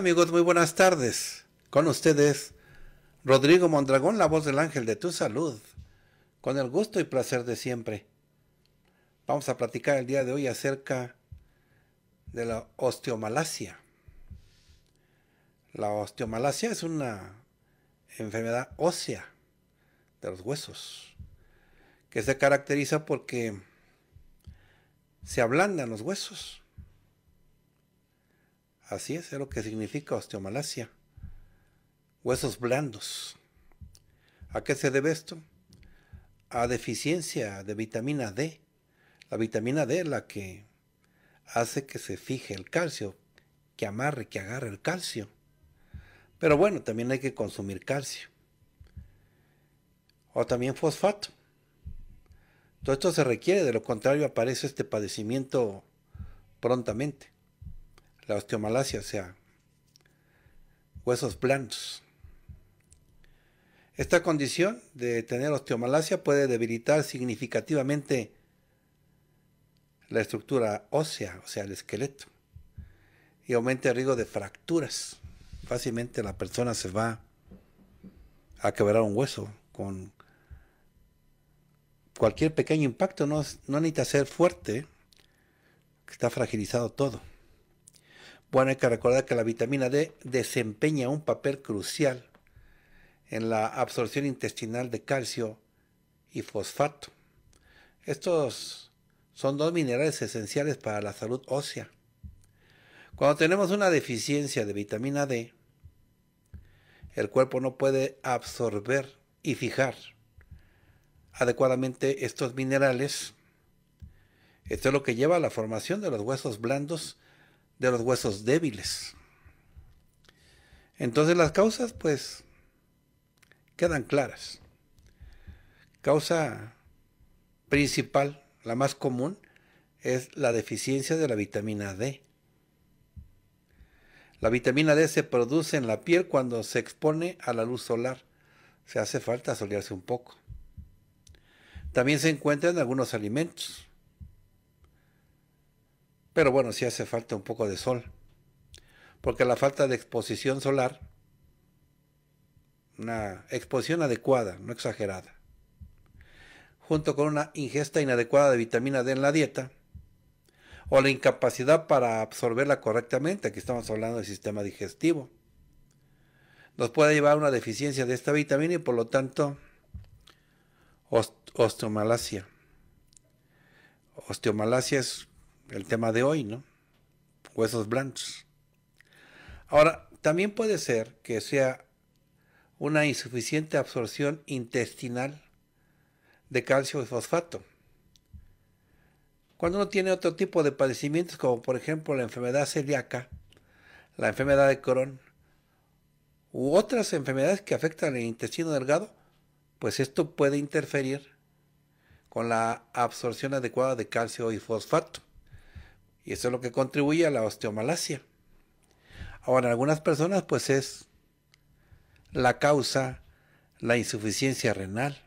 amigos? Muy buenas tardes. Con ustedes, Rodrigo Mondragón, la voz del ángel de tu salud, con el gusto y placer de siempre. Vamos a platicar el día de hoy acerca de la osteomalacia. La osteomalacia es una enfermedad ósea de los huesos, que se caracteriza porque se ablandan los huesos. Así es, es lo que significa osteomalacia. Huesos blandos. ¿A qué se debe esto? A deficiencia de vitamina D. La vitamina D es la que hace que se fije el calcio, que amarre, que agarre el calcio. Pero bueno, también hay que consumir calcio. O también fosfato. Todo esto se requiere, de lo contrario aparece este padecimiento prontamente la osteomalacia, o sea, huesos blandos Esta condición de tener osteomalacia puede debilitar significativamente la estructura ósea, o sea, el esqueleto, y aumenta el riesgo de fracturas. Fácilmente la persona se va a quebrar un hueso con cualquier pequeño impacto, no, no necesita ser fuerte, está fragilizado todo. Bueno, hay que recordar que la vitamina D desempeña un papel crucial en la absorción intestinal de calcio y fosfato. Estos son dos minerales esenciales para la salud ósea. Cuando tenemos una deficiencia de vitamina D, el cuerpo no puede absorber y fijar adecuadamente estos minerales. Esto es lo que lleva a la formación de los huesos blandos de los huesos débiles. Entonces las causas, pues, quedan claras. Causa principal, la más común, es la deficiencia de la vitamina D. La vitamina D se produce en la piel cuando se expone a la luz solar. Se hace falta solearse un poco. También se encuentra en algunos alimentos. Pero bueno, sí hace falta un poco de sol. Porque la falta de exposición solar, una exposición adecuada, no exagerada, junto con una ingesta inadecuada de vitamina D en la dieta, o la incapacidad para absorberla correctamente, aquí estamos hablando del sistema digestivo, nos puede llevar a una deficiencia de esta vitamina y por lo tanto osteomalacia. Osteomalacia es el tema de hoy, ¿no? Huesos blancos. Ahora, también puede ser que sea una insuficiente absorción intestinal de calcio y fosfato. Cuando uno tiene otro tipo de padecimientos, como por ejemplo la enfermedad celíaca, la enfermedad de Crohn, u otras enfermedades que afectan el intestino delgado, pues esto puede interferir con la absorción adecuada de calcio y fosfato. Y eso es lo que contribuye a la osteomalacia. Ahora, en algunas personas pues es la causa la insuficiencia renal.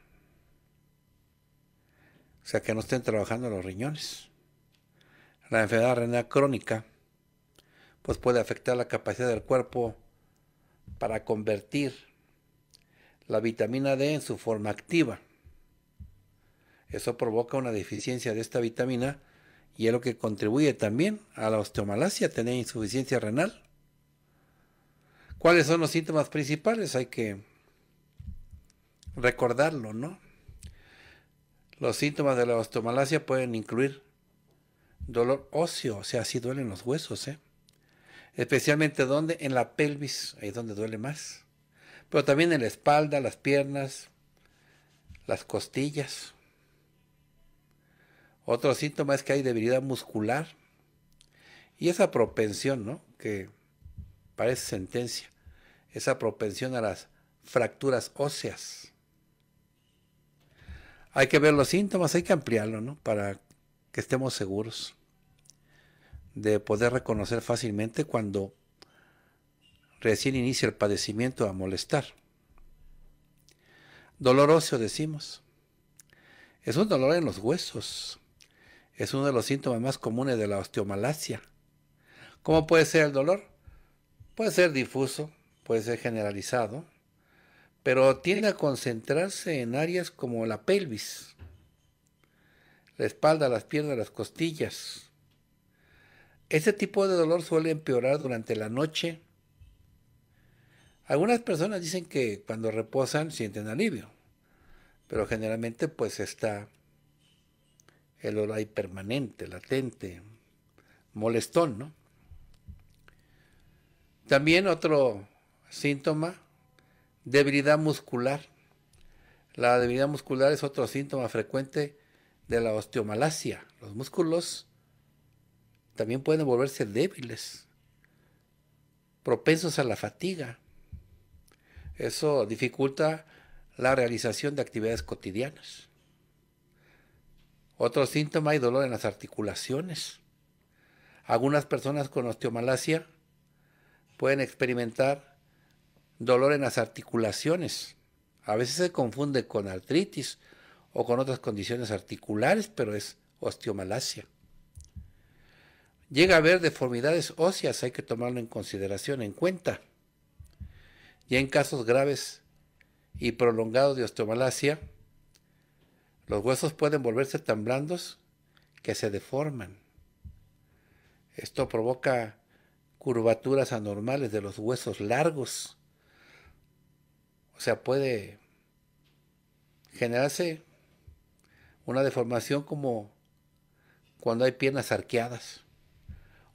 O sea, que no estén trabajando los riñones. La enfermedad renal crónica pues puede afectar la capacidad del cuerpo para convertir la vitamina D en su forma activa. Eso provoca una deficiencia de esta vitamina y es lo que contribuye también a la osteomalacia, tener insuficiencia renal. ¿Cuáles son los síntomas principales? Hay que recordarlo, ¿no? Los síntomas de la osteomalacia pueden incluir dolor óseo, o sea, si duelen los huesos, ¿eh? Especialmente donde? En la pelvis, ahí es donde duele más. Pero también en la espalda, las piernas, las costillas. Otro síntoma es que hay debilidad muscular y esa propensión, ¿no? Que parece sentencia, esa propensión a las fracturas óseas. Hay que ver los síntomas, hay que ampliarlo, ¿no? Para que estemos seguros de poder reconocer fácilmente cuando recién inicia el padecimiento a molestar. Dolor óseo, decimos. Es un dolor en los huesos es uno de los síntomas más comunes de la osteomalacia. ¿Cómo puede ser el dolor? Puede ser difuso, puede ser generalizado, pero tiende a concentrarse en áreas como la pelvis, la espalda, las piernas, las costillas. Este tipo de dolor suele empeorar durante la noche. Algunas personas dicen que cuando reposan sienten alivio, pero generalmente pues está el olor ahí permanente, latente, molestón, ¿no? También otro síntoma, debilidad muscular. La debilidad muscular es otro síntoma frecuente de la osteomalacia. Los músculos también pueden volverse débiles, propensos a la fatiga. Eso dificulta la realización de actividades cotidianas. Otro síntoma hay dolor en las articulaciones. Algunas personas con osteomalacia pueden experimentar dolor en las articulaciones. A veces se confunde con artritis o con otras condiciones articulares, pero es osteomalacia. Llega a haber deformidades óseas, hay que tomarlo en consideración, en cuenta. Y en casos graves y prolongados de osteomalacia, los huesos pueden volverse tan blandos que se deforman. Esto provoca curvaturas anormales de los huesos largos. O sea, puede generarse una deformación como cuando hay piernas arqueadas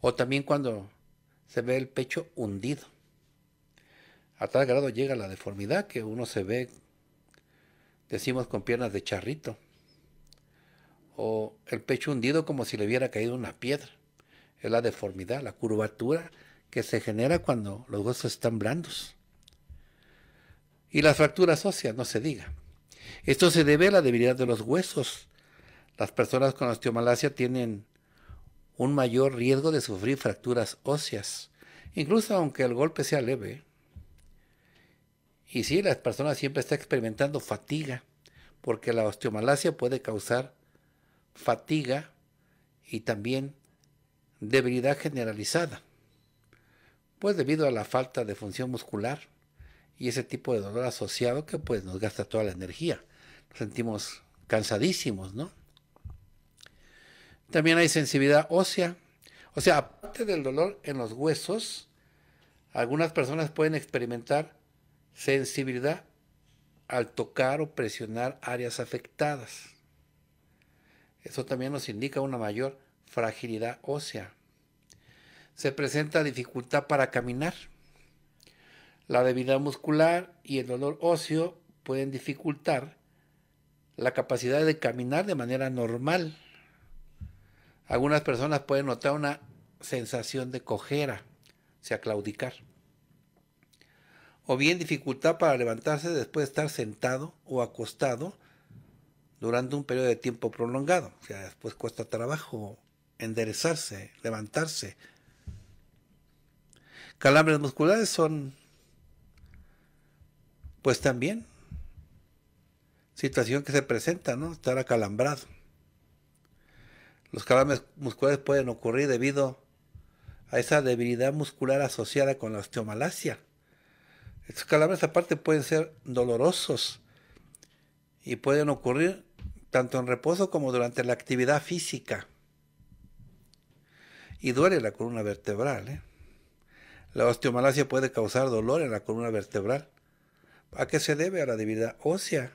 o también cuando se ve el pecho hundido. A tal grado llega la deformidad que uno se ve decimos con piernas de charrito, o el pecho hundido como si le hubiera caído una piedra. Es la deformidad, la curvatura que se genera cuando los huesos están blandos. Y las fracturas óseas, no se diga. Esto se debe a la debilidad de los huesos. Las personas con osteomalacia tienen un mayor riesgo de sufrir fracturas óseas, incluso aunque el golpe sea leve. Y sí, la persona siempre está experimentando fatiga, porque la osteomalacia puede causar fatiga y también debilidad generalizada, pues debido a la falta de función muscular y ese tipo de dolor asociado que pues nos gasta toda la energía, nos sentimos cansadísimos, ¿no? También hay sensibilidad ósea, o sea, aparte del dolor en los huesos, algunas personas pueden experimentar Sensibilidad al tocar o presionar áreas afectadas. Eso también nos indica una mayor fragilidad ósea. Se presenta dificultad para caminar. La debilidad muscular y el dolor óseo pueden dificultar la capacidad de caminar de manera normal. Algunas personas pueden notar una sensación de cojera, o sea, claudicar o bien dificultad para levantarse después de estar sentado o acostado durante un periodo de tiempo prolongado. O sea, después cuesta trabajo enderezarse, levantarse. Calambres musculares son, pues también, situación que se presenta, ¿no? Estar acalambrado. Los calambres musculares pueden ocurrir debido a esa debilidad muscular asociada con la osteomalacia estos calambres aparte pueden ser dolorosos y pueden ocurrir tanto en reposo como durante la actividad física. Y duele la columna vertebral. ¿eh? La osteomalacia puede causar dolor en la columna vertebral. ¿A qué se debe? A la debilidad ósea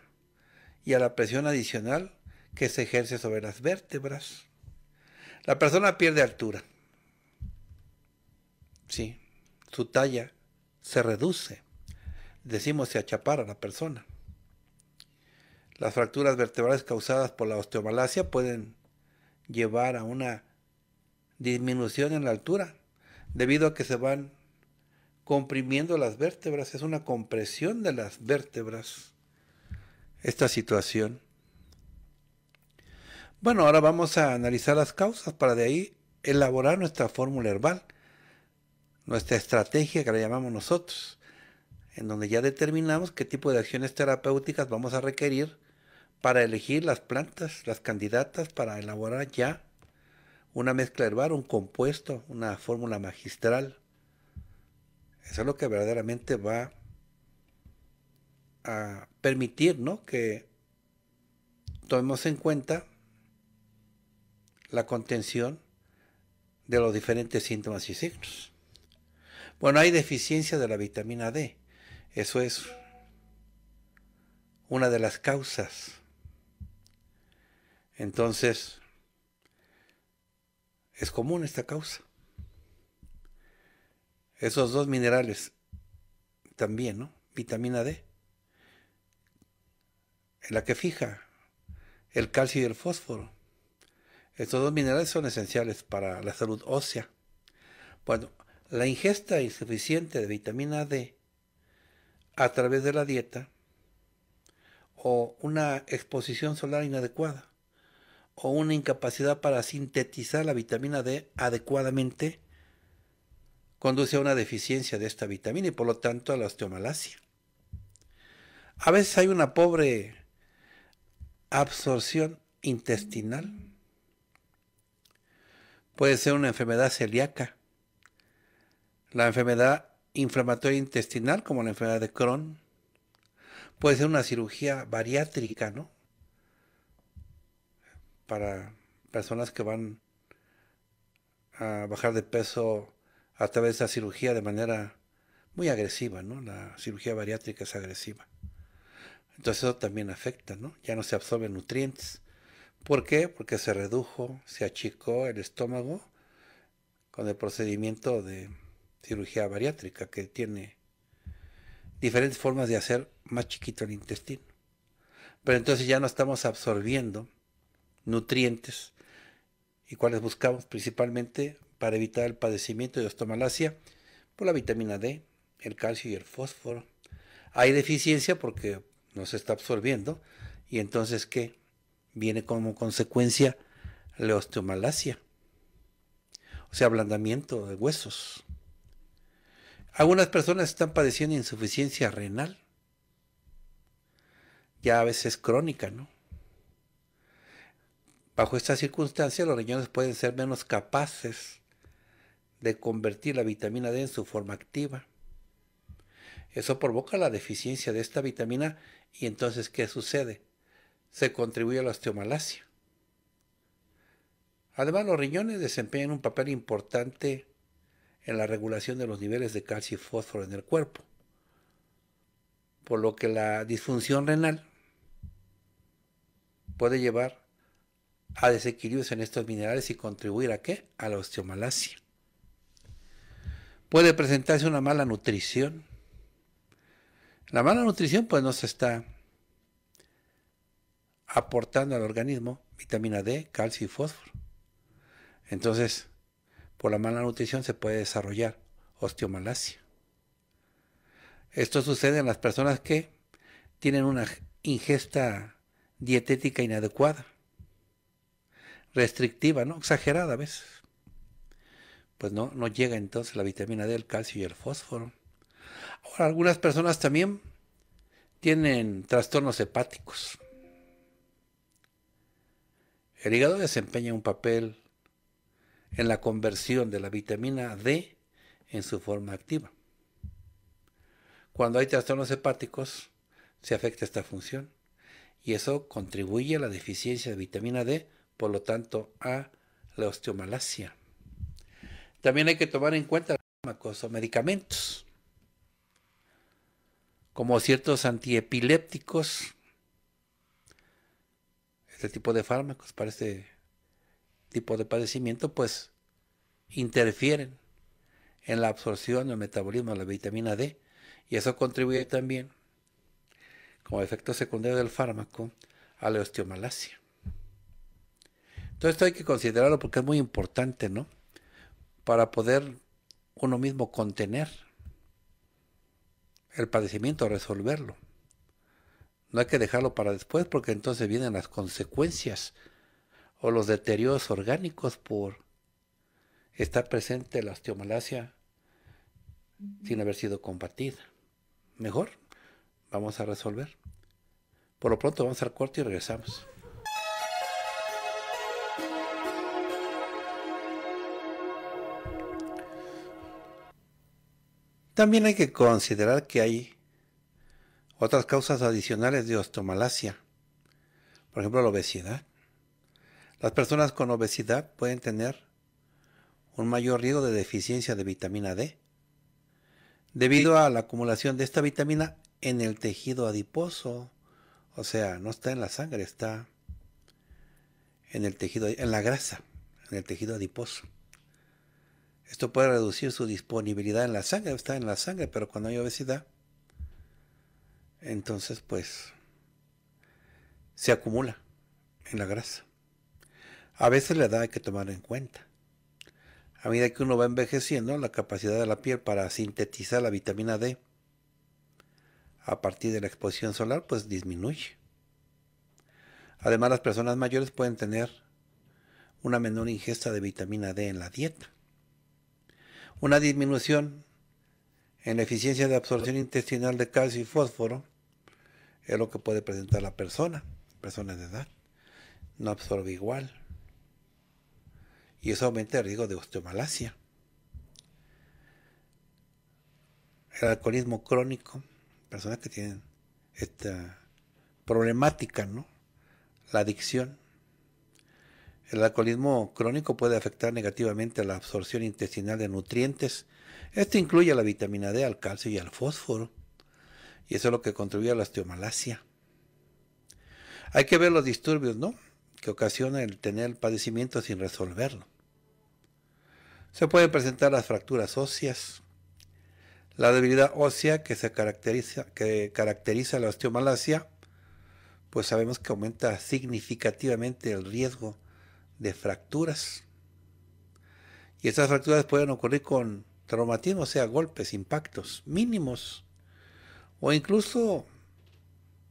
y a la presión adicional que se ejerce sobre las vértebras. La persona pierde altura. Sí, su talla se reduce decimos se achapara la persona. Las fracturas vertebrales causadas por la osteomalacia pueden llevar a una disminución en la altura debido a que se van comprimiendo las vértebras, es una compresión de las vértebras esta situación. Bueno, ahora vamos a analizar las causas para de ahí elaborar nuestra fórmula herbal, nuestra estrategia que la llamamos nosotros en donde ya determinamos qué tipo de acciones terapéuticas vamos a requerir para elegir las plantas, las candidatas para elaborar ya una mezcla herbal, un compuesto, una fórmula magistral. Eso es lo que verdaderamente va a permitir ¿no? que tomemos en cuenta la contención de los diferentes síntomas y signos. Bueno, hay deficiencia de la vitamina D. Eso es una de las causas. Entonces, es común esta causa. Esos dos minerales también, ¿no? Vitamina D, en la que fija el calcio y el fósforo. Estos dos minerales son esenciales para la salud ósea. Bueno, la ingesta insuficiente de vitamina D a través de la dieta o una exposición solar inadecuada o una incapacidad para sintetizar la vitamina D adecuadamente conduce a una deficiencia de esta vitamina y por lo tanto a la osteomalacia. A veces hay una pobre absorción intestinal. Puede ser una enfermedad celíaca. La enfermedad inflamatoria intestinal, como la enfermedad de Crohn. Puede ser una cirugía bariátrica, ¿no? Para personas que van a bajar de peso a través de esa cirugía de manera muy agresiva, ¿no? La cirugía bariátrica es agresiva. Entonces eso también afecta, ¿no? Ya no se absorben nutrientes. ¿Por qué? Porque se redujo, se achicó el estómago con el procedimiento de cirugía bariátrica, que tiene diferentes formas de hacer más chiquito el intestino. Pero entonces ya no estamos absorbiendo nutrientes. ¿Y cuáles buscamos? Principalmente para evitar el padecimiento de osteomalacia por la vitamina D, el calcio y el fósforo. Hay deficiencia porque no se está absorbiendo y entonces ¿qué? Viene como consecuencia la osteomalacia, o sea, ablandamiento de huesos. Algunas personas están padeciendo insuficiencia renal, ya a veces crónica, ¿no? Bajo esta circunstancia, los riñones pueden ser menos capaces de convertir la vitamina D en su forma activa. Eso provoca la deficiencia de esta vitamina y entonces, ¿qué sucede? Se contribuye a la osteomalacia. Además, los riñones desempeñan un papel importante en la regulación de los niveles de calcio y fósforo en el cuerpo, por lo que la disfunción renal puede llevar a desequilibrios en estos minerales y contribuir a qué? A la osteomalacia. Puede presentarse una mala nutrición. La mala nutrición pues no se está aportando al organismo vitamina D, calcio y fósforo. Entonces, por la mala nutrición se puede desarrollar osteomalacia. Esto sucede en las personas que tienen una ingesta dietética inadecuada, restrictiva, ¿no? Exagerada a veces. Pues no, no llega entonces la vitamina D, el calcio y el fósforo. Ahora, algunas personas también tienen trastornos hepáticos. El hígado desempeña un papel en la conversión de la vitamina D en su forma activa. Cuando hay trastornos hepáticos, se afecta esta función y eso contribuye a la deficiencia de vitamina D, por lo tanto a la osteomalacia. También hay que tomar en cuenta fármacos o medicamentos, como ciertos antiepilépticos, este tipo de fármacos parece este tipo de padecimiento, pues interfieren en la absorción, del metabolismo de la vitamina D. Y eso contribuye también, como efecto secundario del fármaco, a la osteomalacia. Entonces esto hay que considerarlo porque es muy importante, ¿no? Para poder uno mismo contener el padecimiento, resolverlo. No hay que dejarlo para después porque entonces vienen las consecuencias o los deterioros orgánicos por estar presente la osteomalacia sin haber sido combatida. Mejor, vamos a resolver. Por lo pronto vamos al cuarto y regresamos. También hay que considerar que hay otras causas adicionales de osteomalacia, por ejemplo la obesidad, las personas con obesidad pueden tener un mayor riesgo de deficiencia de vitamina D debido a la acumulación de esta vitamina en el tejido adiposo. O sea, no está en la sangre, está en el tejido, en la grasa, en el tejido adiposo. Esto puede reducir su disponibilidad en la sangre, está en la sangre, pero cuando hay obesidad, entonces pues se acumula en la grasa. A veces la edad hay que tomar en cuenta. A medida que uno va envejeciendo, la capacidad de la piel para sintetizar la vitamina D a partir de la exposición solar pues disminuye. Además, las personas mayores pueden tener una menor ingesta de vitamina D en la dieta. Una disminución en la eficiencia de absorción intestinal de calcio y fósforo es lo que puede presentar la persona, personas de edad. No absorbe igual y eso aumenta el riesgo de osteomalacia. El alcoholismo crónico, personas que tienen esta problemática, ¿no? La adicción. El alcoholismo crónico puede afectar negativamente a la absorción intestinal de nutrientes. Esto incluye la vitamina D, al calcio y al fósforo. Y eso es lo que contribuye a la osteomalacia. Hay que ver los disturbios, ¿no? Que ocasiona el tener el padecimiento sin resolverlo. Se pueden presentar las fracturas óseas, la debilidad ósea que caracteriza, la osteomalacia, pues sabemos que aumenta significativamente el riesgo de fracturas. Y estas fracturas pueden ocurrir con traumatismo, o sea, golpes, impactos mínimos, o incluso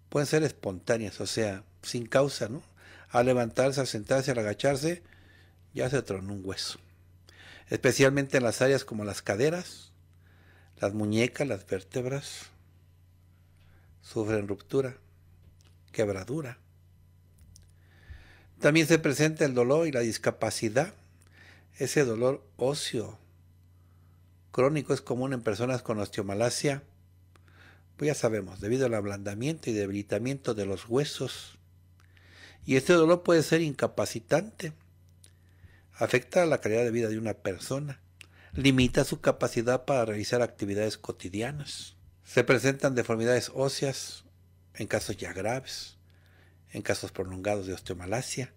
pueden ser espontáneas, o sea, sin causa, ¿no? Al levantarse, al sentarse, al agacharse, ya se tronó un hueso especialmente en las áreas como las caderas, las muñecas, las vértebras, sufren ruptura, quebradura. También se presenta el dolor y la discapacidad. Ese dolor óseo crónico es común en personas con osteomalacia, pues ya sabemos, debido al ablandamiento y debilitamiento de los huesos. Y este dolor puede ser incapacitante afecta a la calidad de vida de una persona, limita su capacidad para realizar actividades cotidianas, se presentan deformidades óseas en casos ya graves, en casos prolongados de osteomalacia.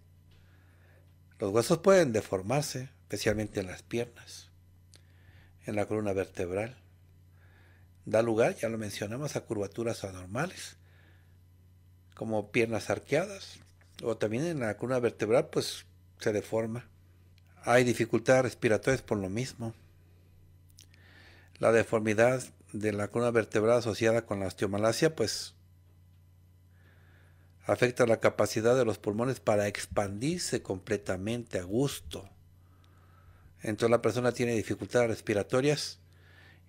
Los huesos pueden deformarse, especialmente en las piernas, en la columna vertebral. Da lugar, ya lo mencionamos, a curvaturas anormales, como piernas arqueadas, o también en la columna vertebral, pues se deforma hay dificultades respiratorias por lo mismo. La deformidad de la columna vertebral asociada con la osteomalacia, pues afecta la capacidad de los pulmones para expandirse completamente a gusto. Entonces la persona tiene dificultades respiratorias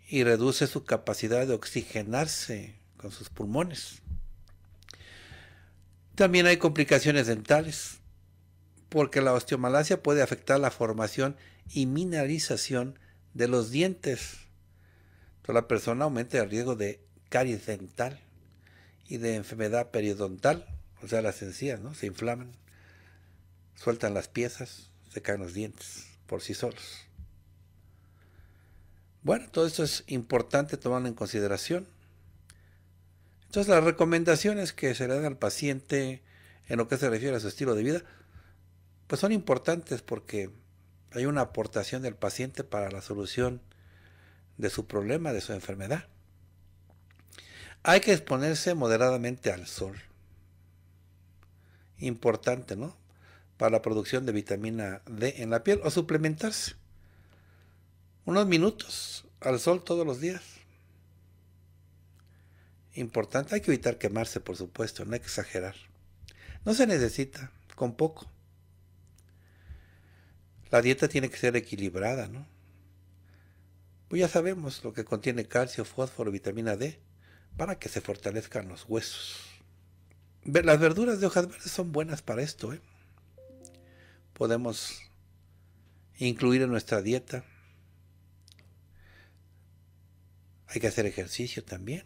y reduce su capacidad de oxigenarse con sus pulmones. También hay complicaciones dentales porque la osteomalacia puede afectar la formación y mineralización de los dientes. Entonces la persona aumenta el riesgo de caries dental y de enfermedad periodontal, o sea, las encías, ¿no? Se inflaman, sueltan las piezas, se caen los dientes por sí solos. Bueno, todo esto es importante tomarlo en consideración. Entonces, las recomendaciones que se le dan al paciente en lo que se refiere a su estilo de vida pues son importantes porque hay una aportación del paciente para la solución de su problema, de su enfermedad. Hay que exponerse moderadamente al sol. Importante, ¿no? Para la producción de vitamina D en la piel o suplementarse. Unos minutos al sol todos los días. Importante, hay que evitar quemarse, por supuesto, no hay que exagerar. No se necesita, con poco. La dieta tiene que ser equilibrada, ¿no? Pues ya sabemos lo que contiene calcio, fósforo, vitamina D, para que se fortalezcan los huesos. Las verduras de hojas verdes son buenas para esto, ¿eh? Podemos incluir en nuestra dieta. Hay que hacer ejercicio también.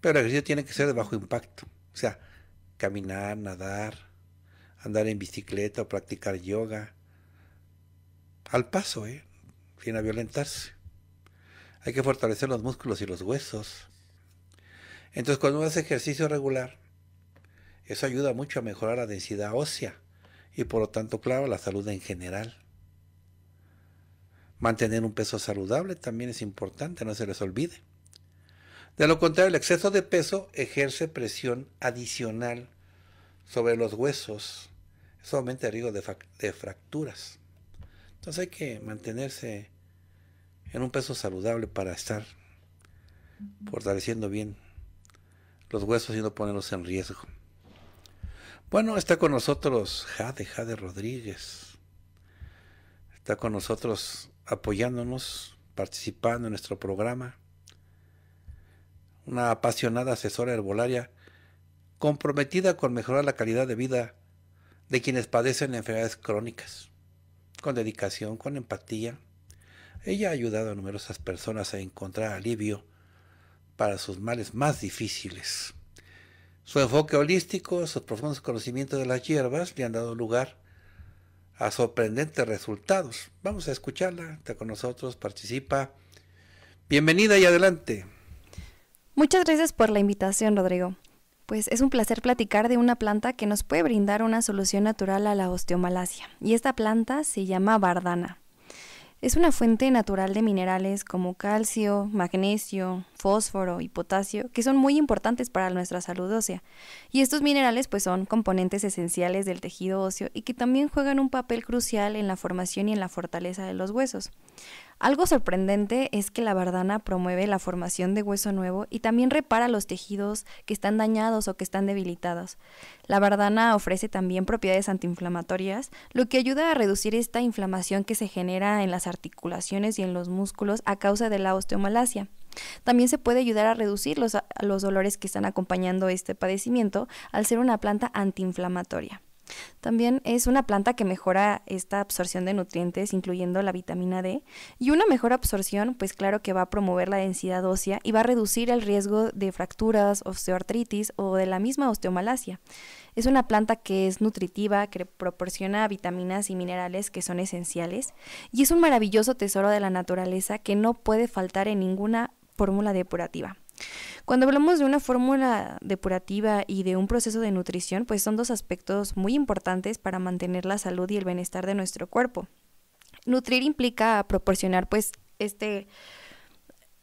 Pero el ejercicio tiene que ser de bajo impacto. O sea, caminar, nadar, andar en bicicleta o practicar yoga, al paso, ¿eh? a violentarse. Hay que fortalecer los músculos y los huesos. Entonces, cuando uno hace ejercicio regular, eso ayuda mucho a mejorar la densidad ósea y por lo tanto, claro, la salud en general. Mantener un peso saludable también es importante, no se les olvide. De lo contrario, el exceso de peso ejerce presión adicional sobre los huesos. Eso aumenta el riesgo de fracturas. Entonces hay que mantenerse en un peso saludable para estar fortaleciendo bien los huesos y no ponerlos en riesgo. Bueno, está con nosotros Jade, Jade Rodríguez. Está con nosotros apoyándonos, participando en nuestro programa. Una apasionada asesora herbolaria comprometida con mejorar la calidad de vida de quienes padecen enfermedades crónicas con dedicación, con empatía. Ella ha ayudado a numerosas personas a encontrar alivio para sus males más difíciles. Su enfoque holístico, sus profundos conocimientos de las hierbas le han dado lugar a sorprendentes resultados. Vamos a escucharla, está con nosotros, participa. Bienvenida y adelante. Muchas gracias por la invitación, Rodrigo. Pues es un placer platicar de una planta que nos puede brindar una solución natural a la osteomalacia. Y esta planta se llama bardana. Es una fuente natural de minerales como calcio, magnesio, fósforo y potasio, que son muy importantes para nuestra salud ósea. Y estos minerales pues son componentes esenciales del tejido óseo y que también juegan un papel crucial en la formación y en la fortaleza de los huesos. Algo sorprendente es que la bardana promueve la formación de hueso nuevo y también repara los tejidos que están dañados o que están debilitados. La bardana ofrece también propiedades antiinflamatorias, lo que ayuda a reducir esta inflamación que se genera en las articulaciones y en los músculos a causa de la osteomalacia. También se puede ayudar a reducir los, los dolores que están acompañando este padecimiento al ser una planta antiinflamatoria. También es una planta que mejora esta absorción de nutrientes, incluyendo la vitamina D. Y una mejor absorción, pues claro que va a promover la densidad ósea y va a reducir el riesgo de fracturas, osteoartritis o de la misma osteomalacia. Es una planta que es nutritiva, que proporciona vitaminas y minerales que son esenciales. Y es un maravilloso tesoro de la naturaleza que no puede faltar en ninguna fórmula depurativa. Cuando hablamos de una fórmula depurativa y de un proceso de nutrición, pues son dos aspectos muy importantes para mantener la salud y el bienestar de nuestro cuerpo. Nutrir implica proporcionar pues este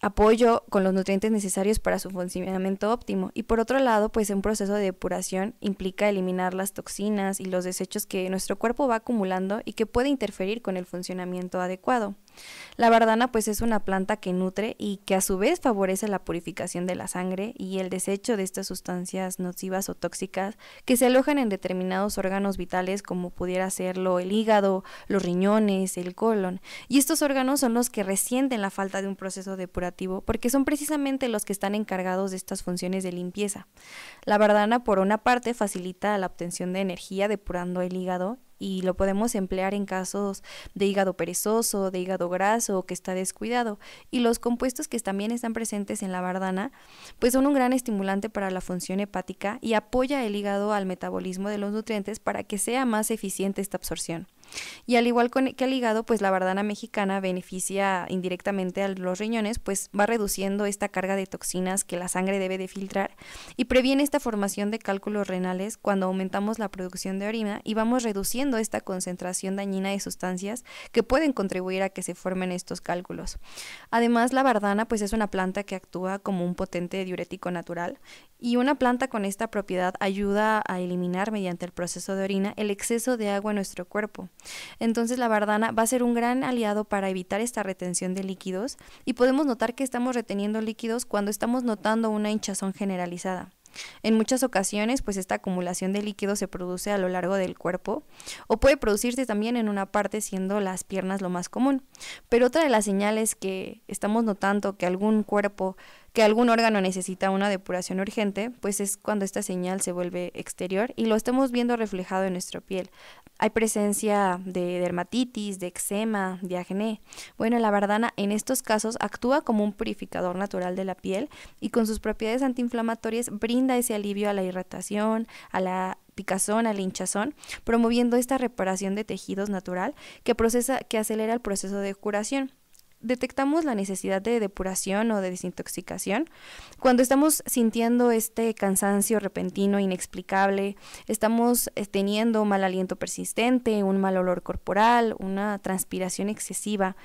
apoyo con los nutrientes necesarios para su funcionamiento óptimo. Y por otro lado, pues un proceso de depuración implica eliminar las toxinas y los desechos que nuestro cuerpo va acumulando y que puede interferir con el funcionamiento adecuado. La bardana pues es una planta que nutre y que a su vez favorece la purificación de la sangre y el desecho de estas sustancias nocivas o tóxicas que se alojan en determinados órganos vitales como pudiera serlo el hígado, los riñones, el colon. Y estos órganos son los que resienten la falta de un proceso depurativo porque son precisamente los que están encargados de estas funciones de limpieza. La bardana por una parte facilita la obtención de energía depurando el hígado y lo podemos emplear en casos de hígado perezoso, de hígado graso o que está descuidado. Y los compuestos que también están presentes en la bardana, pues son un gran estimulante para la función hepática y apoya el hígado al metabolismo de los nutrientes para que sea más eficiente esta absorción. Y al igual que al hígado, pues la bardana mexicana beneficia indirectamente a los riñones, pues va reduciendo esta carga de toxinas que la sangre debe de filtrar y previene esta formación de cálculos renales cuando aumentamos la producción de orina y vamos reduciendo esta concentración dañina de sustancias que pueden contribuir a que se formen estos cálculos. Además, la bardana pues es una planta que actúa como un potente diurético natural y una planta con esta propiedad ayuda a eliminar mediante el proceso de orina el exceso de agua en nuestro cuerpo. Entonces la bardana va a ser un gran aliado para evitar esta retención de líquidos y podemos notar que estamos reteniendo líquidos cuando estamos notando una hinchazón generalizada. En muchas ocasiones, pues esta acumulación de líquidos se produce a lo largo del cuerpo o puede producirse también en una parte siendo las piernas lo más común. Pero otra de las señales que estamos notando que algún cuerpo, que algún órgano necesita una depuración urgente, pues es cuando esta señal se vuelve exterior y lo estamos viendo reflejado en nuestra piel, hay presencia de dermatitis, de eczema, de acné. Bueno, la bardana en estos casos actúa como un purificador natural de la piel y con sus propiedades antiinflamatorias brinda ese alivio a la irritación, a la picazón, al hinchazón, promoviendo esta reparación de tejidos natural que procesa que acelera el proceso de curación detectamos la necesidad de depuración o de desintoxicación, cuando estamos sintiendo este cansancio repentino, inexplicable, estamos eh, teniendo mal aliento persistente, un mal olor corporal, una transpiración excesiva,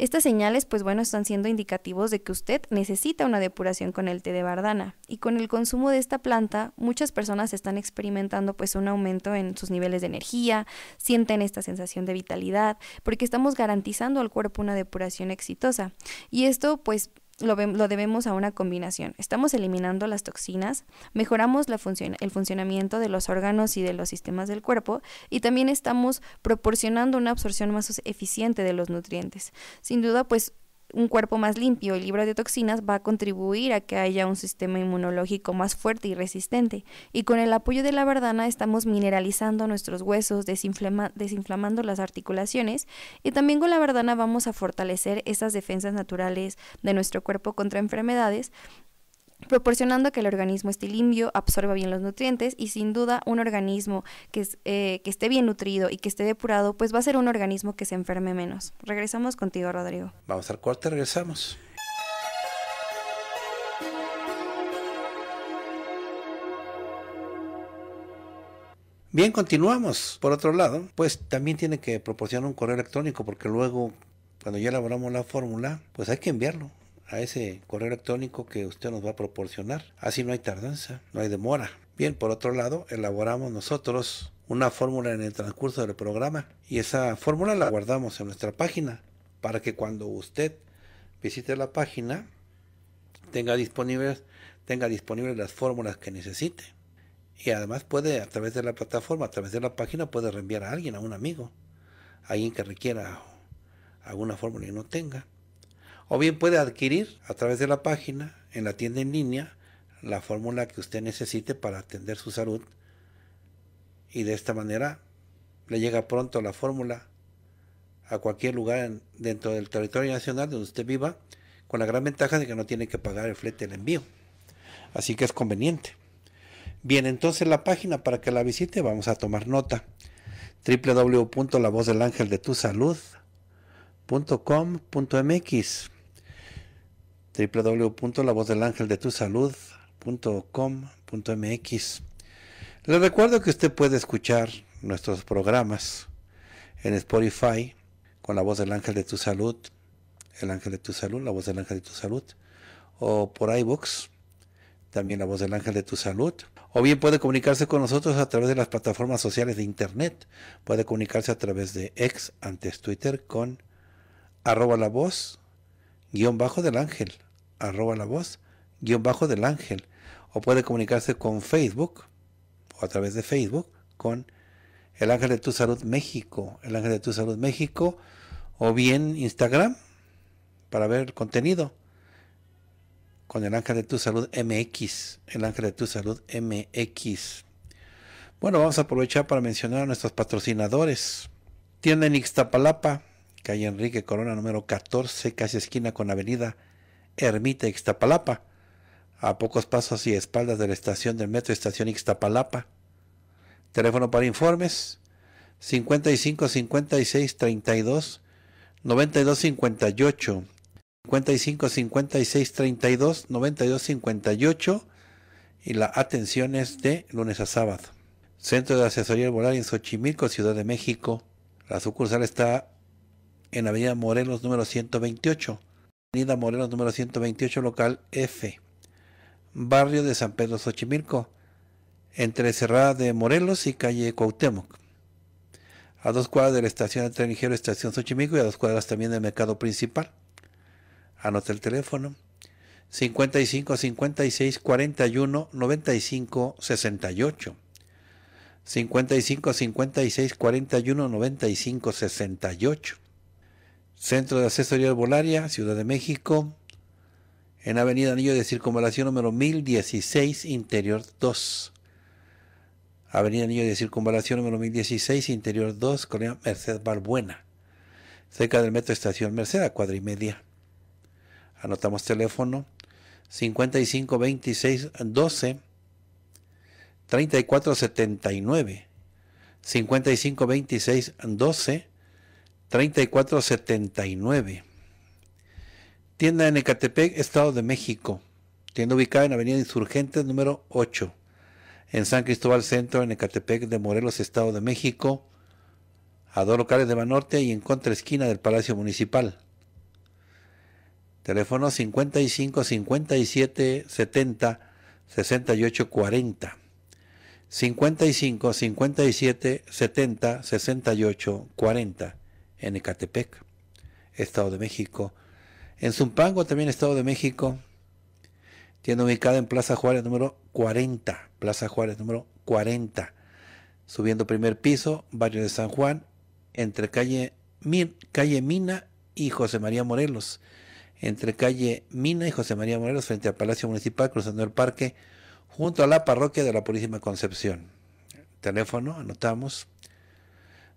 estas señales, pues bueno, están siendo indicativos de que usted necesita una depuración con el té de bardana. Y con el consumo de esta planta, muchas personas están experimentando pues un aumento en sus niveles de energía, sienten esta sensación de vitalidad, porque estamos garantizando al cuerpo una depuración exitosa. Y esto pues lo, lo, debemos a una combinación. Estamos eliminando las toxinas, mejoramos el funcionamiento de los órganos y de los sistemas del cuerpo y también estamos proporcionando una absorción más eficiente de los nutrientes. Sin duda, pues un cuerpo más limpio y libre de toxinas va a contribuir a que haya un sistema inmunológico más fuerte y resistente. Y con el apoyo de la verdana estamos mineralizando nuestros huesos, desinflamando las articulaciones y también con la verdana vamos a fortalecer esas defensas naturales de nuestro cuerpo contra enfermedades proporcionando que el organismo esté limpio, absorba bien los nutrientes y sin duda un organismo que, eh, que esté bien nutrido y que esté depurado, pues va a ser un organismo que se enferme menos. Regresamos contigo, Rodrigo. Vamos al corte, regresamos. Bien, continuamos. Por otro lado, pues también tiene que proporcionar un correo electrónico porque luego, cuando ya elaboramos la fórmula, pues hay que enviarlo a ese correo electrónico que usted nos va a proporcionar. Así no hay tardanza, no hay demora. Bien, por otro lado, elaboramos nosotros una fórmula en el transcurso del programa y esa fórmula la guardamos en nuestra página para que cuando usted visite la página tenga disponibles, tenga disponibles las fórmulas que necesite. Y además puede, a través de la plataforma, a través de la página, puede reenviar a alguien, a un amigo, a alguien que requiera alguna fórmula y no tenga o bien puede adquirir a través de la página, en la tienda en línea, la fórmula que usted necesite para atender su salud y de esta manera le llega pronto la fórmula a cualquier lugar dentro del territorio nacional donde usted viva, con la gran ventaja de que no tiene que pagar el flete del envío. Así que es conveniente. Bien, entonces la página para que la visite vamos a tomar nota. www.lavozdelangeldetusalud.com.mx www.lavozdelangeldetusalud.com.mx. Le recuerdo que usted puede escuchar nuestros programas en Spotify con la voz del ángel de tu salud, el ángel de tu salud, la voz del ángel de tu salud, o por iBooks, también la voz del ángel de tu salud. O bien puede comunicarse con nosotros a través de las plataformas sociales de Internet. Puede comunicarse a través de ex, antes Twitter, con arroba la voz, guión bajo del ángel arroba la voz, guión bajo del ángel. O puede comunicarse con Facebook, o a través de Facebook, con el ángel de tu salud México, el ángel de tu salud México, o bien Instagram, para ver contenido, con el ángel de tu salud MX, el ángel de tu salud MX. Bueno, vamos a aprovechar para mencionar a nuestros patrocinadores. Tienda en Ixtapalapa, calle Enrique Corona número 14, casi esquina con avenida Ermita Ixtapalapa, a pocos pasos y espaldas de la estación del metro Estación Ixtapalapa. Teléfono para informes 55 56 32 92 58 55 56 32 92 58 y la atención es de lunes a sábado. Centro de Asesoría Volar en Xochimilco, Ciudad de México. La sucursal está en Avenida Morelos número 128. Avenida Morelos número 128, local F, barrio de San Pedro Xochimilco, entre Cerrada de Morelos y calle Cuauhtémoc. A dos cuadras de la estación de tren ligero Estación Xochimilco y a dos cuadras también del mercado principal. Anota el teléfono 55 56 41 95 68. 55 56 41 95 68. Centro de Asesoría Herbolaria, Ciudad de México, en Avenida Anillo de Circunvalación número 1016, Interior 2. Avenida Anillo de Circunvalación número 1016, Interior 2, Colonia Merced Barbuena, cerca del Metro Estación Merced, a cuadra y media. Anotamos teléfono 552612. 3479. 552612. 3479. Tienda en Ecatepec, Estado de México. Tienda ubicada en Avenida Insurgentes número 8, en San Cristóbal Centro, en Ecatepec de Morelos, Estado de México, a dos locales de Banorte y en contra esquina del Palacio Municipal. Teléfono 55 57 70 68 40. 55 57 70 68 40 en Ecatepec, Estado de México. En Zumpango, también Estado de México. Tiene ubicada en Plaza Juárez número 40. Plaza Juárez número 40. Subiendo primer piso, barrio de San Juan, entre calle, calle Mina y José María Morelos. Entre calle Mina y José María Morelos, frente al Palacio Municipal, cruzando el parque, junto a la parroquia de la Purísima Concepción. Teléfono, anotamos,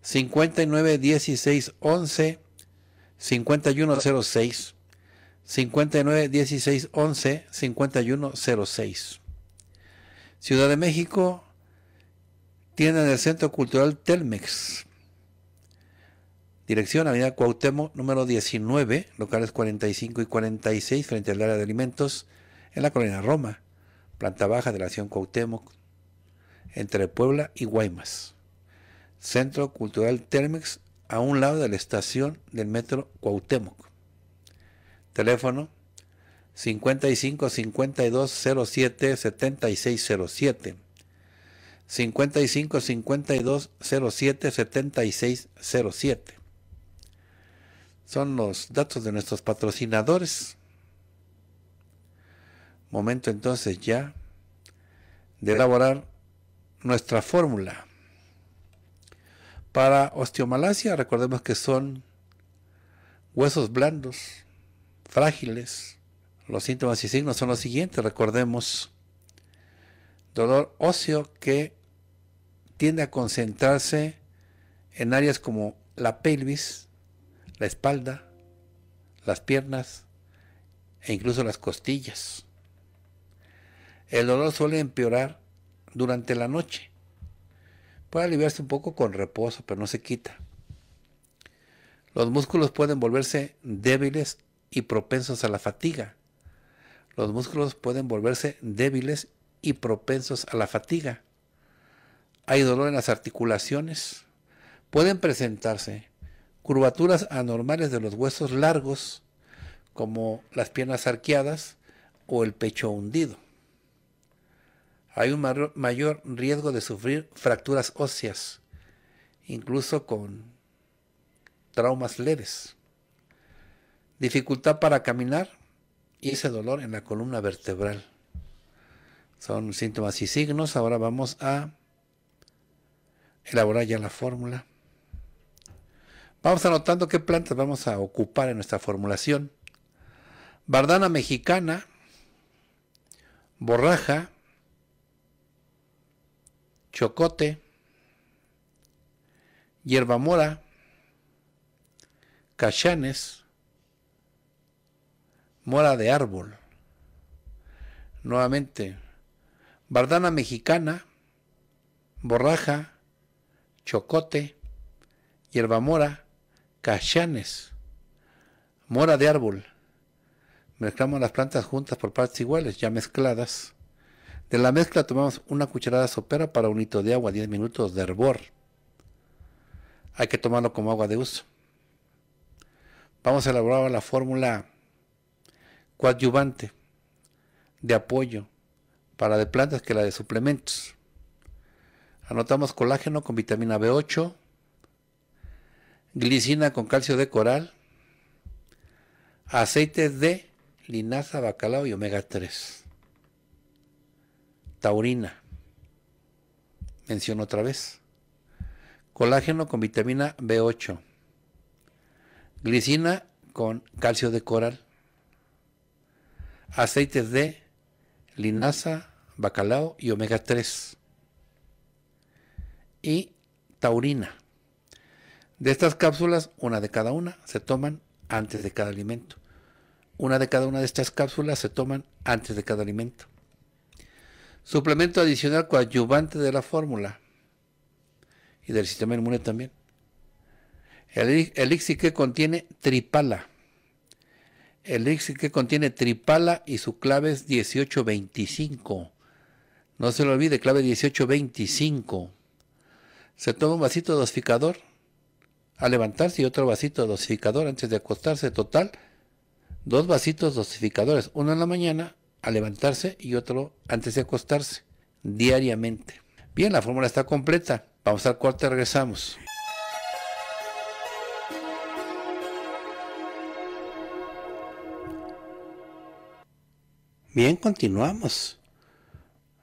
59 16 11 5106 59 16 11 5106 Ciudad de México tienda del Centro Cultural Telmex Dirección Avenida Cuauhtémoc número 19 locales 45 y 46 frente al área de alimentos en la colonia Roma planta baja de la acción Cuauhtémoc entre Puebla y Guaymas Centro Cultural Telmex, a un lado de la estación del metro Cuauhtémoc. Teléfono 55 52 07 7607. 55 52 07 7607. Son los datos de nuestros patrocinadores. Momento entonces ya de elaborar nuestra fórmula para osteomalacia, recordemos que son huesos blandos, frágiles. Los síntomas y signos son los siguientes, recordemos. Dolor óseo que tiende a concentrarse en áreas como la pelvis, la espalda, las piernas e incluso las costillas. El dolor suele empeorar durante la noche Puede aliviarse un poco con reposo, pero no se quita. Los músculos pueden volverse débiles y propensos a la fatiga. Los músculos pueden volverse débiles y propensos a la fatiga. Hay dolor en las articulaciones. Pueden presentarse curvaturas anormales de los huesos largos, como las piernas arqueadas o el pecho hundido hay un mayor riesgo de sufrir fracturas óseas, incluso con traumas leves, dificultad para caminar y ese dolor en la columna vertebral. Son síntomas y signos. Ahora vamos a elaborar ya la fórmula. Vamos anotando qué plantas vamos a ocupar en nuestra formulación. Bardana mexicana, borraja, chocote, hierba mora, cachanes, mora de árbol, nuevamente, bardana mexicana, borraja, chocote, hierba mora, cachanes, mora de árbol. Mezclamos las plantas juntas por partes iguales, ya mezcladas. De la mezcla tomamos una cucharada sopera para un litro de agua, 10 minutos de hervor. Hay que tomarlo como agua de uso. Vamos a elaborar la fórmula coadyuvante de apoyo para de plantas que la de suplementos. Anotamos colágeno con vitamina B8, glicina con calcio de coral, aceite de linaza, bacalao y omega 3 taurina, menciono otra vez, colágeno con vitamina B8, glicina con calcio de coral, aceites de linaza, bacalao y omega 3. Y taurina. De estas cápsulas, una de cada una se toman antes de cada alimento. Una de cada una de estas cápsulas se toman antes de cada alimento. Suplemento adicional coadyuvante de la fórmula y del sistema inmune también. El, Ixique que contiene tripala. El que contiene tripala y su clave es 1825. No se lo olvide, clave 1825. Se toma un vasito dosificador a levantarse y otro vasito dosificador antes de acostarse. Total, dos vasitos dosificadores, uno en la mañana a levantarse y otro antes de acostarse, diariamente. Bien, la fórmula está completa. Vamos al cuarto regresamos. Bien, continuamos.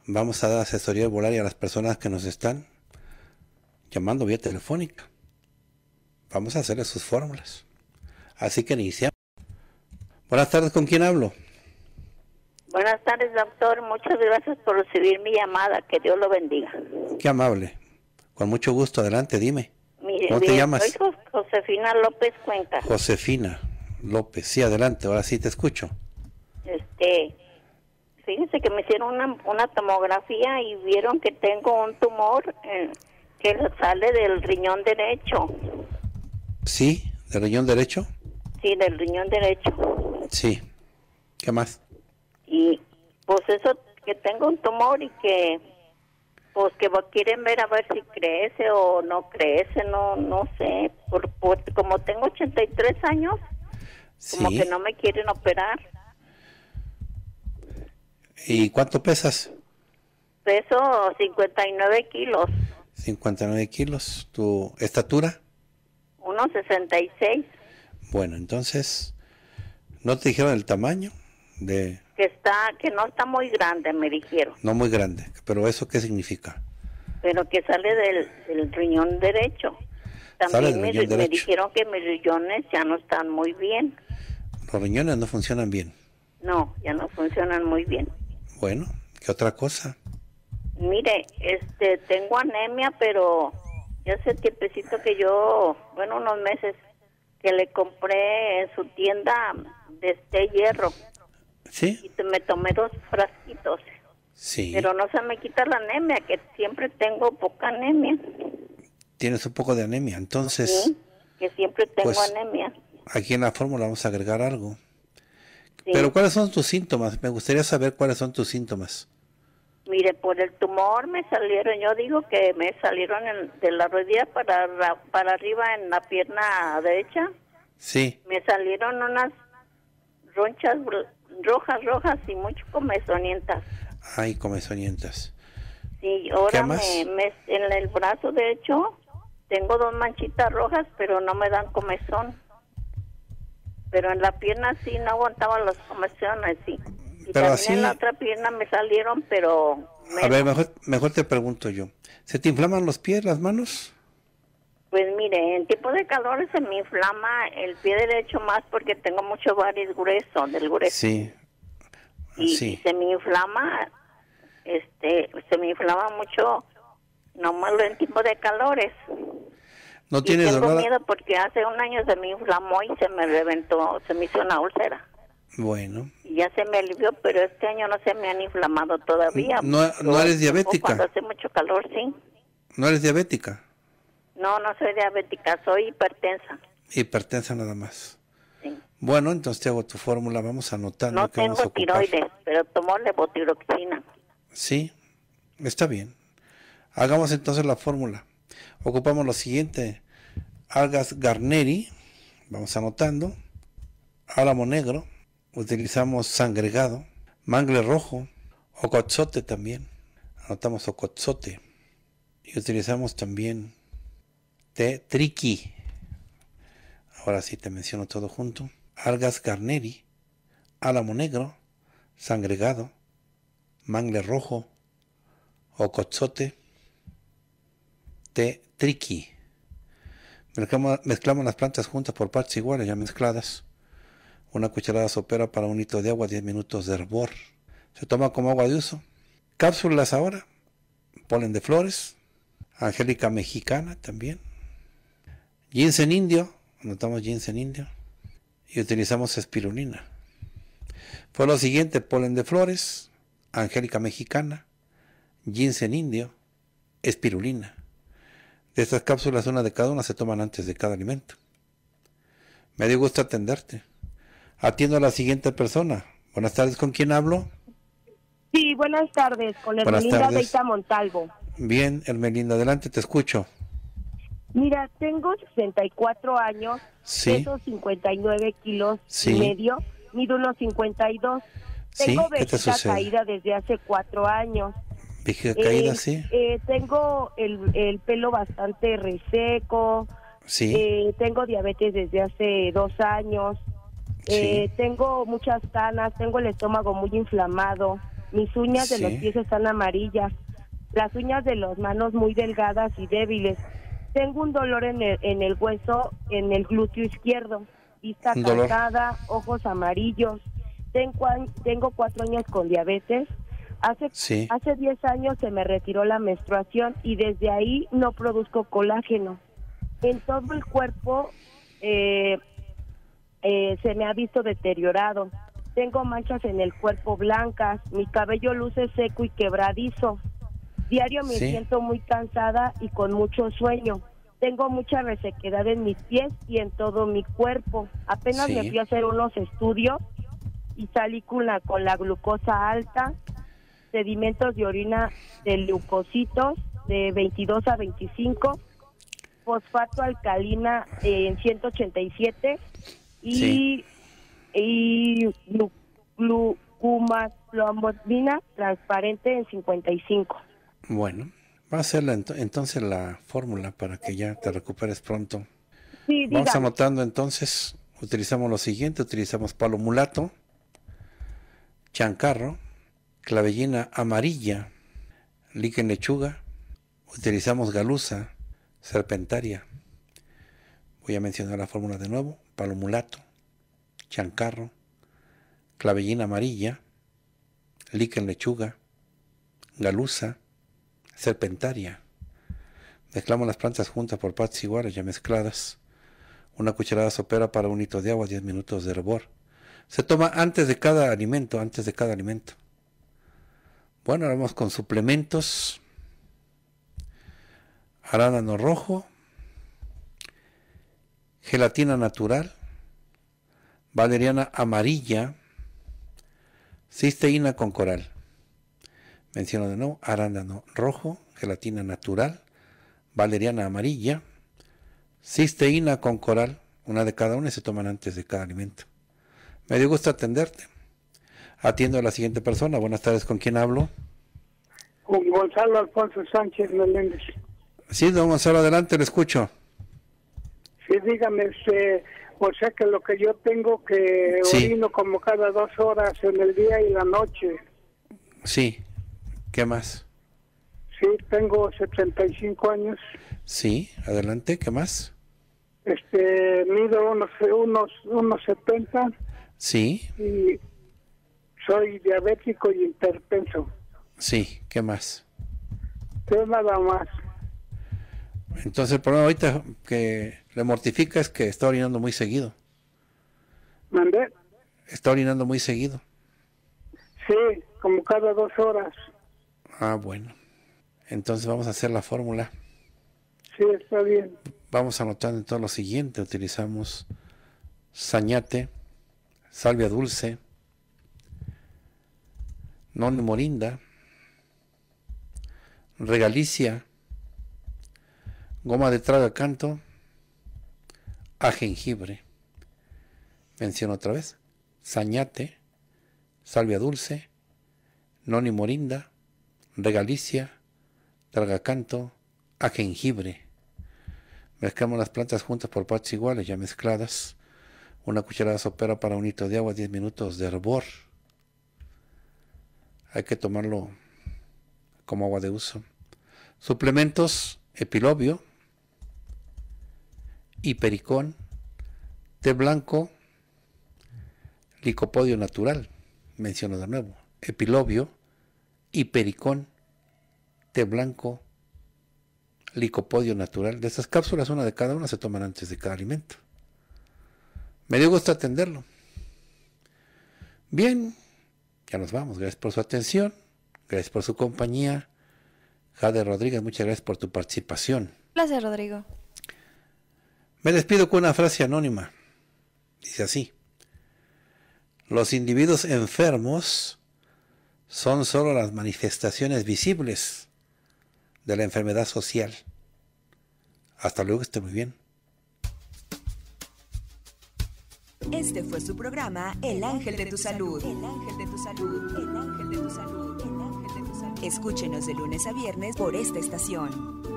Vamos a dar asesoría volaria a las personas que nos están llamando vía telefónica. Vamos a hacerle sus fórmulas. Así que iniciamos. Buenas tardes, ¿con quién hablo? Buenas tardes, doctor. Muchas gracias por recibir mi llamada. Que Dios lo bendiga. Qué amable. Con mucho gusto. Adelante, dime. Mire, ¿Cómo te llamas? Soy Josefina López Cuenca. Josefina López. Sí, adelante. Ahora sí te escucho. Este, fíjense que me hicieron una, una tomografía y vieron que tengo un tumor eh, que sale del riñón derecho. ¿Sí? ¿Del riñón derecho? Sí, del riñón derecho. Sí. ¿Qué más? y pues eso que tengo un tumor y que pues que quieren ver a ver si crece o no crece, no no sé, por, como tengo 83 años, como que no me quieren operar. ¿Y cuánto pesas? Peso 59 kilos. 59 kilos. ¿Tu estatura? 1,66. Bueno, entonces, ¿no te dijeron el tamaño de que está que no está muy grande, me dijeron. No muy grande, pero eso qué significa? Pero que sale del, riñón derecho. También me, dijeron que mis riñones ya no están muy bien. Los riñones no funcionan bien. No, ya no funcionan muy bien. Bueno, ¿qué otra cosa? Mire, este, tengo anemia, pero ya hace tiempecito que yo, bueno, unos meses, que le compré en su tienda de este hierro ¿Sí? Y me tomé dos frasquitos. Sí. Pero no se me quita la anemia, que siempre tengo poca anemia. Tienes un poco de anemia, entonces. Sí, que siempre tengo pues, anemia. Aquí en la fórmula vamos a agregar algo. Pero ¿cuáles son tus síntomas? Me gustaría saber cuáles son tus síntomas. Mire, por el tumor me salieron, yo digo que me salieron en, de la rodilla para, para arriba en la pierna derecha. Sí. Me salieron unas ronchas rojas, rojas y mucho comezonientas. Ay, comezonientas. Sí, ahora me, en el brazo de hecho, tengo dos manchitas rojas, pero no me dan comezón. Pero en la pierna sí no aguantaba las comezones, sí. Y también en la otra pierna me salieron, pero... A ver, mejor, mejor te pregunto yo. ¿Se te inflaman los pies, las manos? Pues mire, en tipo de calor se me inflama el pie derecho más porque tengo mucho varis grueso, del grueso. Sí. sí. se me inflama, este, se me inflama mucho, no malo en tipo de calores. No tiene tengo miedo porque hace un año se me inflamó y se me reventó, se me hizo una úlcera. Bueno. Y ya se me alivió, pero este año no se me han inflamado todavía. No, eres diabética. Cuando hace mucho calor, sí. No eres diabética. No, no soy diabética, soy hipertensa. Hipertensa nada más. Bueno, entonces te hago tu fórmula, vamos anotando. No tengo tiroides, pero tomo levotiroxina. Sí, está bien. Hagamos entonces la fórmula. Ocupamos lo siguiente: algas garneri, vamos anotando. Álamo negro, utilizamos sangregado, mangle rojo, ocotzote también. Anotamos ocotzote y utilizamos también T. Este, triqui. Ahora sí te menciono todo junto. Algas carneri, álamo negro, sangregado, mangle rojo, ...ocotzote... ...te triqui. Mezclamos, mezclamos las plantas juntas por partes iguales, ya mezcladas. Una cucharada sopera para un litro de agua, 10 minutos de hervor. Se toma como agua de uso. Cápsulas ahora, polen de flores, angélica mexicana también, Ginseng indio, anotamos ginseng indio y utilizamos espirulina. Fue lo siguiente, polen de flores, angélica mexicana, ginseng indio, espirulina. De estas cápsulas, una de cada una se toman antes de cada alimento. Me dio gusto atenderte. Atiendo a la siguiente persona. Buenas tardes, ¿con quién hablo? Sí, buenas tardes, con Hermelinda Deita Montalvo. Bien, Hermelinda, adelante, te escucho. Mira, tengo 64 años, peso 59 kilos y medio, mido unos 52. Tengo dos. vejiga caída desde hace cuatro años. Eh, eh, tengo el, pelo bastante reseco. Eh, tengo diabetes desde hace dos años. tengo muchas canas, tengo el estómago muy inflamado. Mis uñas de los pies están amarillas. Las uñas de las manos muy delgadas y débiles tengo un dolor en el, hueso, en el glúteo izquierdo, vista cansada, ojos amarillos. Tengo, tengo cuatro años con diabetes. Hace, hace 10 años se me retiró la menstruación y desde ahí no produzco colágeno. En todo el cuerpo eh, eh, se me ha visto deteriorado. Tengo manchas en el cuerpo blancas, mi cabello luce seco y quebradizo. Diario me siento muy cansada y con mucho sueño. Tengo mucha resequedad en mis pies y en todo mi cuerpo. Apenas me fui a hacer unos estudios y salí con la, glucosa alta, sedimentos de orina de glucositos de 22 a 25, fosfato alcalina en 187 y, sí. y transparente en 55. Bueno, va a ser entonces la fórmula para que ya te recuperes pronto. Vamos anotando entonces, utilizamos lo siguiente, utilizamos palo mulato, chancarro, clavellina amarilla, líquen lechuga, utilizamos galusa, serpentaria. Voy a mencionar la fórmula de nuevo, palo mulato, chancarro, clavellina amarilla, líquen lechuga, galusa, serpentaria. Mezclamos las plantas juntas por partes iguales ya mezcladas. Una cucharada sopera para un hito de agua, 10 minutos de hervor. Se toma antes de cada alimento, antes de cada alimento. Bueno, ahora vamos con suplementos. Arándano rojo, gelatina natural, valeriana amarilla, cisteína con coral menciono de nuevo, arándano rojo, gelatina natural, valeriana amarilla, cisteína con coral, una de cada una y se toman antes de cada alimento. Me dio gusto atenderte. Atiendo a la siguiente persona. Buenas tardes, ¿con quién hablo? Con Gonzalo Alfonso Sánchez Meléndez. Sí, don Gonzalo, adelante, lo escucho. Sí, dígame, este, o sea que lo que yo tengo que orino como cada dos horas en el día y la noche. Sí. ¿Qué más? Sí, tengo 75 años. Sí, adelante, ¿qué más? Este, mido unos, unos, unos 70. Sí. Y soy diabético y interpenso. Sí, ¿qué más? nada más. Entonces el problema ahorita que le mortifica es que está orinando muy seguido. ¿Mandé? Está orinando muy seguido. Sí, como cada dos horas. Ah, bueno. Entonces vamos a hacer la fórmula. Sí, está bien. Vamos anotando entonces lo siguiente. Utilizamos sañate, salvia dulce, noni morinda, regalicia, goma de traga canto, a jengibre. Menciono otra vez. Sañate, salvia dulce, noni morinda, regalicia, Galicia, a jengibre. Mezclamos las plantas juntas por partes iguales, ya mezcladas. Una cucharada sopera para un hito de agua, 10 minutos de hervor. Hay que tomarlo como agua de uso. Suplementos, epilobio, hipericón, té blanco, licopodio natural, menciono de nuevo, epilobio, hipericón, té blanco, licopodio natural. De estas cápsulas, una de cada una se toman antes de cada alimento. Me dio gusto atenderlo. Bien, ya nos vamos. Gracias por su atención. Gracias por su compañía. Jade Rodríguez, muchas gracias por tu participación. Gracias, Rodrigo. Me despido con una frase anónima. Dice así. Los individuos enfermos son solo las manifestaciones visibles de la enfermedad social. Hasta luego, esté muy bien. Este fue su programa El Ángel de tu Salud. El de Salud. El Ángel de tu Salud. Escúchenos de lunes a viernes por esta estación.